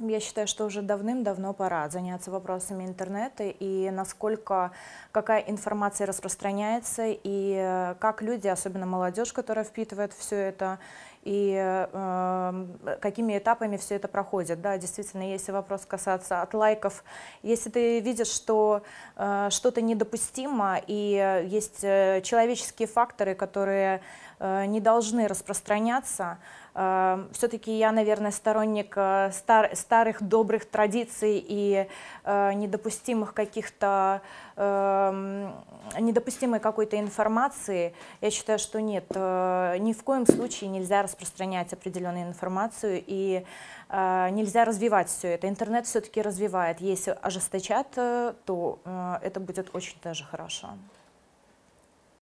Я считаю, что уже давным-давно пора заняться вопросами интернета и насколько, какая информация распространяется и э, как люди, особенно молодежь, которая впитывает все это, и э, какими этапами все это проходит. Да, действительно, если вопрос касаться от лайков, если ты видишь, что э, что-то недопустимо, и есть э, человеческие факторы, которые э, не должны распространяться, Эм, все-таки я, наверное, сторонник э, стар старых добрых традиций и э, недопустимых каких-то эм, недопустимой какой-то информации. Я считаю, что нет, э, ни в коем случае нельзя распространять определенную информацию и нельзя развивать все это. Интернет все-таки развивает. Если ожесточат, то это будет очень даже хорошо.